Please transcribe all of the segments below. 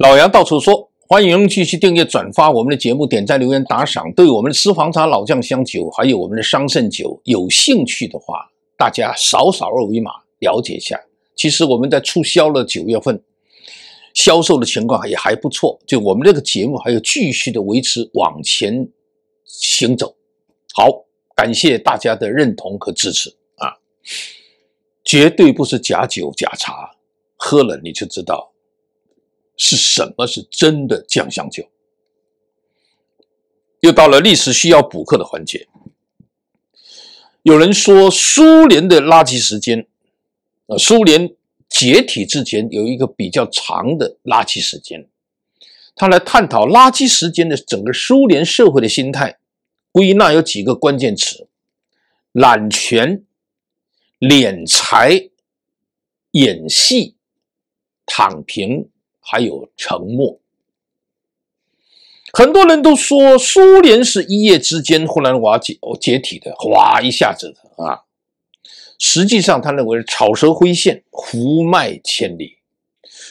老杨到处说，欢迎继续订阅、转发我们的节目，点赞、留言、打赏。对我们的私房茶、老酱香酒，还有我们的桑葚酒，有兴趣的话，大家扫扫二维码了解一下。其实我们在促销了九月份，销售的情况也还不错。就我们这个节目，还要继续的维持往前行走。好，感谢大家的认同和支持啊！绝对不是假酒假茶，喝了你就知道。是什么是真的酱香酒？又到了历史需要补课的环节。有人说，苏联的垃圾时间，呃，苏联解体之前有一个比较长的垃圾时间，他来探讨垃圾时间的整个苏联社会的心态，归纳有几个关键词：揽权、敛财、演戏、躺平。还有沉默，很多人都说苏联是一夜之间忽然瓦解、哦解体的，哗一下子的啊。实际上，他认为草蛇灰线，胡脉千里。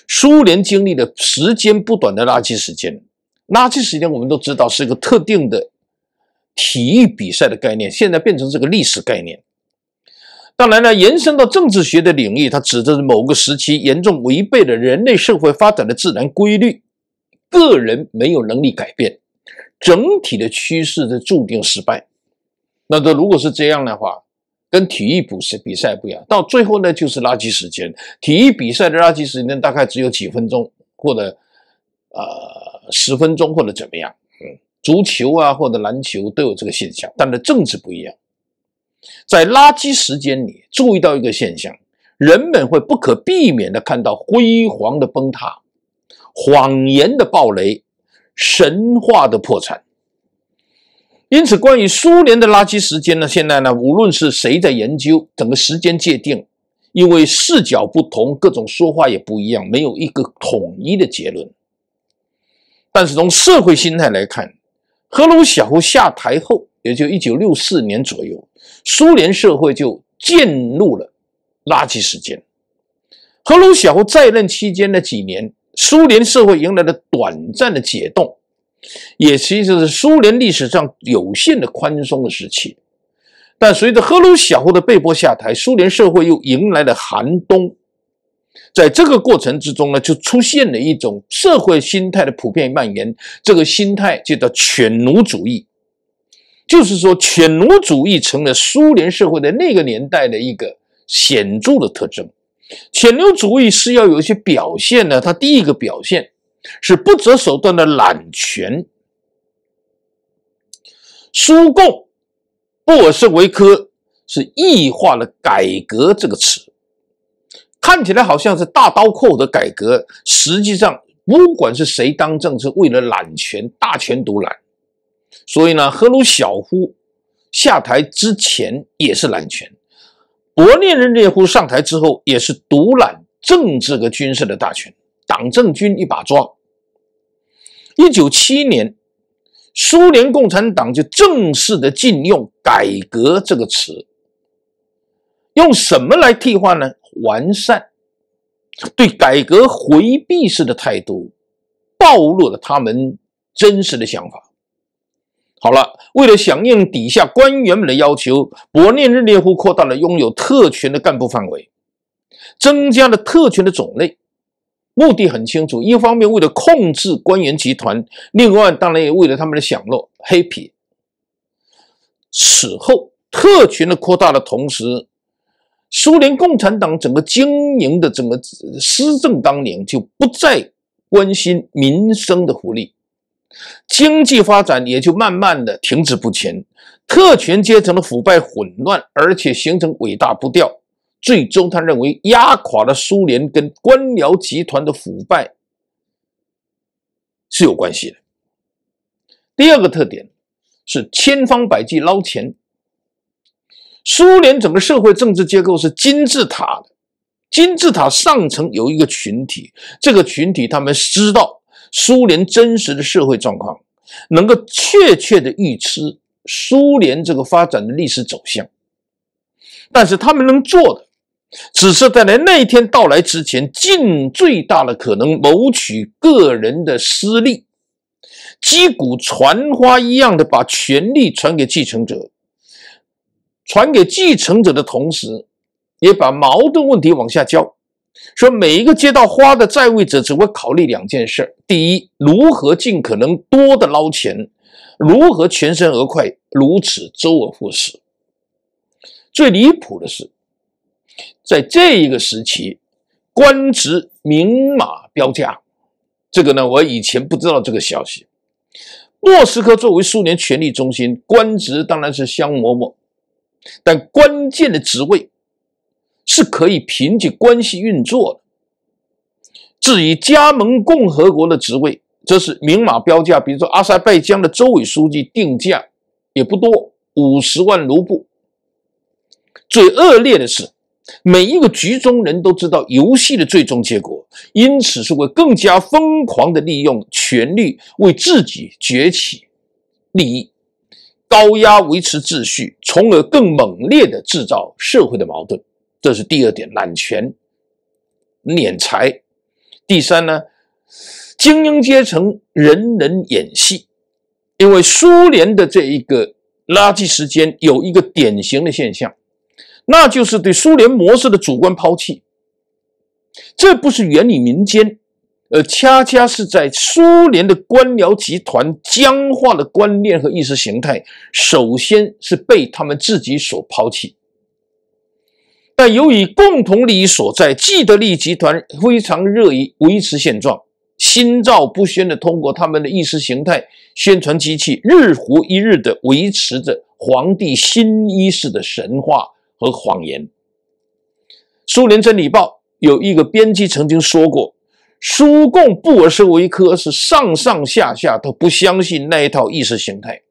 苏联经历的时间不短的垃圾时间，垃圾时间我们都知道是一个特定的体育比赛的概念，现在变成这个历史概念。当然了，延伸到政治学的领域，它指的是某个时期严重违背了人类社会发展的自然规律，个人没有能力改变，整体的趋势的注定失败。那这如果是这样的话，跟体育补时比赛不一样，到最后呢就是垃圾时间。体育比赛的垃圾时间大概只有几分钟，或者呃十分钟或者怎么样。嗯，足球啊或者篮球都有这个现象，但是政治不一样。在垃圾时间里，注意到一个现象：人们会不可避免地看到辉煌的崩塌、谎言的暴雷、神话的破产。因此，关于苏联的垃圾时间呢，现在呢，无论是谁在研究整个时间界定，因为视角不同，各种说话也不一样，没有一个统一的结论。但是从社会心态来看，赫鲁晓夫下台后，也就1964年左右。苏联社会就进入了垃圾时间。赫鲁晓夫在任期间的几年，苏联社会迎来了短暂的解冻，也其实是苏联历史上有限的宽松的时期。但随着赫鲁晓夫的被迫下台，苏联社会又迎来了寒冬。在这个过程之中呢，就出现了一种社会心态的普遍蔓延，这个心态就叫犬奴主义。就是说，犬奴主义成了苏联社会的那个年代的一个显著的特征。犬奴主义是要有一些表现的，它第一个表现是不择手段的揽权。苏共、布尔什维克是异化了“改革”这个词，看起来好像是大刀阔斧的改革，实际上不管是谁当政，是为了揽权、大权独揽。所以呢，赫鲁晓夫下台之前也是揽权，勃列日涅夫上台之后也是独揽政治和军事的大权，党政军一把抓。一九七一年，苏联共产党就正式的禁用“改革”这个词，用什么来替换呢？“完善”，对改革回避式的态度暴露了他们真实的想法。好了，为了响应底下官员们的要求，勃列日涅夫扩大了拥有特权的干部范围，增加了特权的种类，目的很清楚：一方面为了控制官员集团，另外当然也为了他们的享乐。黑皮。此后，特权的扩大的同时，苏联共产党整个经营的整个施政当年就不再关心民生的福利。经济发展也就慢慢的停滞不前，特权阶层的腐败混乱，而且形成尾大不掉。最终，他认为压垮了苏联跟官僚集团的腐败是有关系的。第二个特点是千方百计捞钱。苏联整个社会政治结构是金字塔的，金字塔上层有一个群体，这个群体他们知道。苏联真实的社会状况，能够确切的预知苏联这个发展的历史走向，但是他们能做的，只是在那那一天到来之前，尽最大的可能谋取个人的私利，击鼓传花一样的把权力传给继承者，传给继承者的同时，也把矛盾问题往下交。说每一个接到花的在位者只会考虑两件事第一，如何尽可能多的捞钱；如何全身而快，如此周而复始。最离谱的是，在这一个时期，官职明码标价。这个呢，我以前不知道这个消息。莫斯科作为苏联权力中心，官职当然是香馍馍，但关键的职位。是可以凭借关系运作的。至于加盟共和国的职位，则是明码标价，比如说阿塞拜疆的州委书记定价也不多，五十万卢布。最恶劣的是，每一个局中人都知道游戏的最终结果，因此是会更加疯狂的利用权力为自己崛起利益，高压维持秩序，从而更猛烈的制造社会的矛盾。这是第二点，揽权、敛财。第三呢，精英阶层人人演戏。因为苏联的这一个垃圾时间有一个典型的现象，那就是对苏联模式的主观抛弃。这不是源于民间，而恰恰是在苏联的官僚集团僵化的观念和意识形态，首先是被他们自己所抛弃。但由于共同利益所在，既得利益集团非常热于维持现状，心照不宣地通过他们的意识形态宣传机器，日复一日地维持着皇帝新衣式的神话和谎言。《苏联真理报》有一个编辑曾经说过：“苏共布尔什维克是上上下下都不相信那一套意识形态，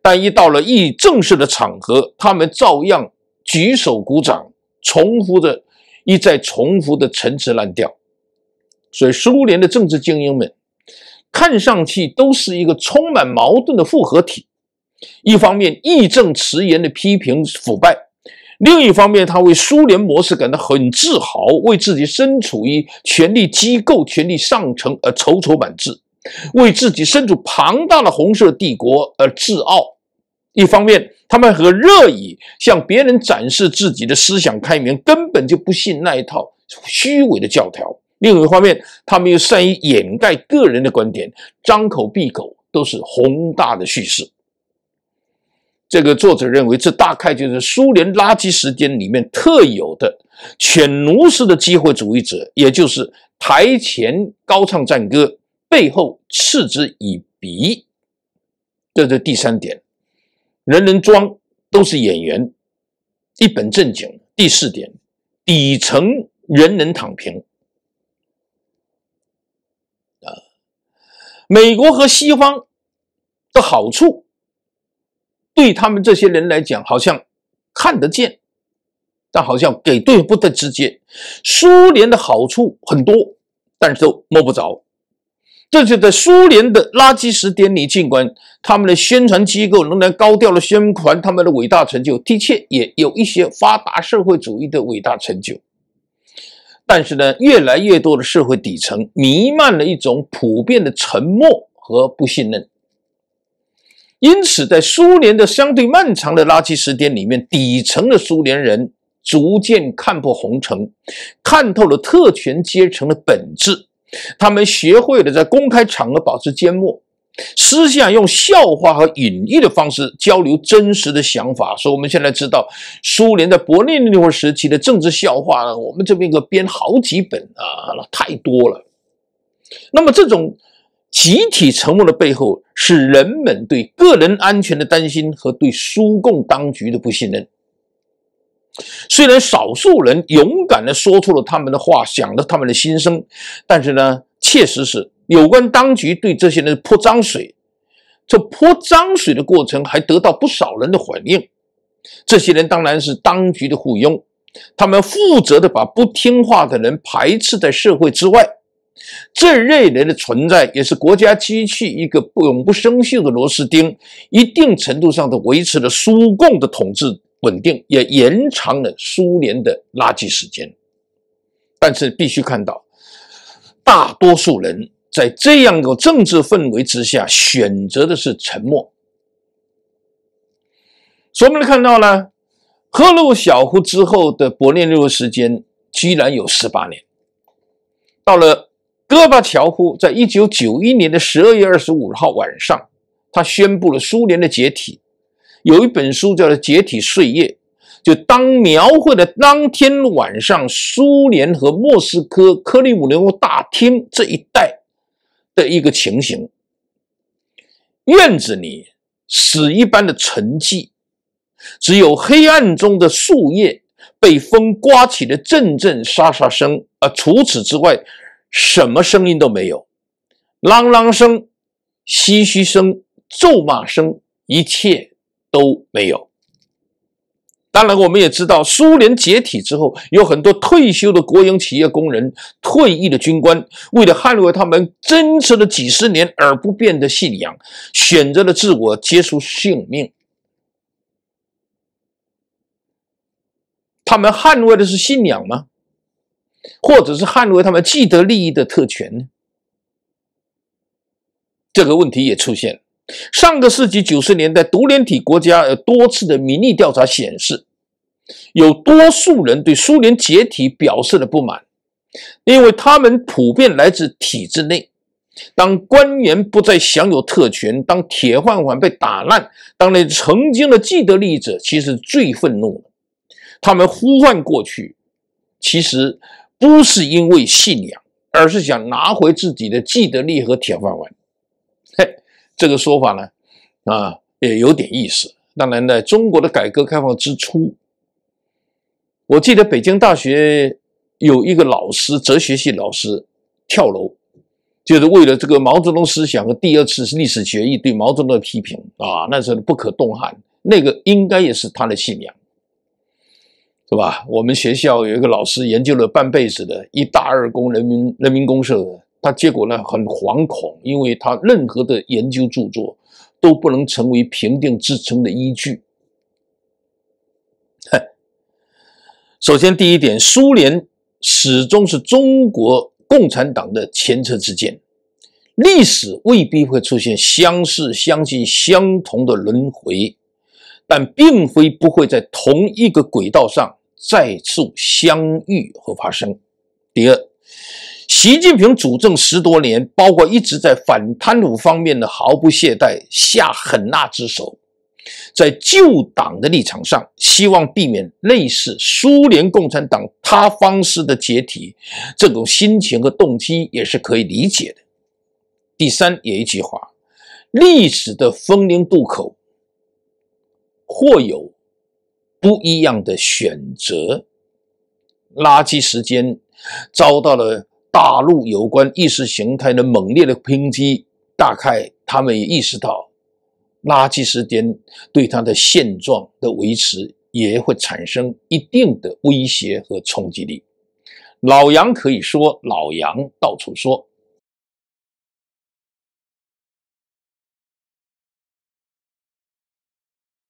但一到了一正式的场合，他们照样举手鼓掌。”重复着一再重复的陈词滥调，所以苏联的政治精英们看上去都是一个充满矛盾的复合体：一方面义正辞严的批评腐败，另一方面他为苏联模式感到很自豪，为自己身处于权力机构、权力上层而踌躇满志，为自己身处庞大的红色帝国而自傲。一方面，他们很热意向别人展示自己的思想开明，根本就不信那一套虚伪的教条；另一方面，他们又善于掩盖个人的观点，张口闭口都是宏大的叙事。这个作者认为，这大概就是苏联垃圾时间里面特有的犬奴式的机会主义者，也就是台前高唱战歌，背后嗤之以鼻。这是第三点。人人装都是演员，一本正经。第四点，底层人人躺平。啊，美国和西方的好处，对他们这些人来讲，好像看得见，但好像给对不得直接。苏联的好处很多，但是都摸不着。这就在苏联的垃圾时间里，尽管他们的宣传机构仍然高调的宣传他们的伟大成就，的确也有一些发达社会主义的伟大成就。但是呢，越来越多的社会底层弥漫了一种普遍的沉默和不信任。因此，在苏联的相对漫长的垃圾时间里面，底层的苏联人逐渐看破红尘，看透了特权阶层的本质。他们学会了在公开场合保持缄默，私下用笑话和隐喻的方式交流真实的想法。所以我们现在知道，苏联在勃列那会时期的政治笑话，我们这边可编好几本啊，太多了。那么，这种集体沉默的背后，是人们对个人安全的担心和对苏共当局的不信任。虽然少数人勇敢地说出了他们的话，响着他们的心声，但是呢，确实是有关当局对这些人泼脏水。这泼脏水的过程还得到不少人的回应。这些人当然是当局的附庸，他们负责的把不听话的人排斥在社会之外。这类人的存在也是国家机器一个永不生锈的螺丝钉，一定程度上的维持了苏共的统治。稳定也延长了苏联的垃圾时间，但是必须看到，大多数人在这样的政治氛围之下选择的是沉默。所以我们来看到呢，赫鲁晓夫之后的勃列日涅夫时间居然有十八年。到了戈巴乔夫，在一九九一年的十二月二十五号晚上，他宣布了苏联的解体。有一本书叫做《解体岁月》，就当描绘了当天晚上苏联和莫斯科克里姆林宫大厅这一带的一个情形。院子里死一般的沉寂，只有黑暗中的树叶被风刮起的阵阵沙沙声。啊，除此之外，什么声音都没有，啷啷声、唏嘘声、咒骂声，一切。都没有。当然，我们也知道，苏联解体之后，有很多退休的国营企业工人、退役的军官，为了捍卫他们坚持了几十年而不变的信仰，选择了自我结束性命。他们捍卫的是信仰吗？或者是捍卫他们既得利益的特权呢？这个问题也出现了。上个世纪九十年代，独联体国家有多次的民意调查显示，有多数人对苏联解体表示了不满，因为他们普遍来自体制内。当官员不再享有特权，当铁饭碗被打烂，当那曾经的既得利益者其实最愤怒他们呼唤过去，其实不是因为信仰，而是想拿回自己的既得利益和铁饭碗。这个说法呢，啊，也有点意思。当然呢，中国的改革开放之初，我记得北京大学有一个老师，哲学系老师，跳楼，就是为了这个毛泽东思想和第二次历史决议对毛泽东的批评啊。那时候不可动撼，那个应该也是他的信仰，是吧？我们学校有一个老师研究了半辈子的一大二公人民人民公社。他结果呢很惶恐，因为他任何的研究著作都不能成为评定职称的依据。首先，第一点，苏联始终是中国共产党的前车之鉴，历史未必会出现相似、相近、相同的轮回，但并非不会在同一个轨道上再次相遇和发生。第二。习近平主政十多年，包括一直在反贪腐方面呢毫不懈怠，下狠辣之手。在旧党的立场上，希望避免类似苏联共产党塌方式的解体，这种心情和动机也是可以理解的。第三也一句话，历史的风陵渡口，或有不一样的选择。垃圾时间遭到了。大陆有关意识形态的猛烈的抨击，大概他们也意识到，垃圾时间对他的现状的维持也会产生一定的威胁和冲击力。老杨可以说，老杨到处说。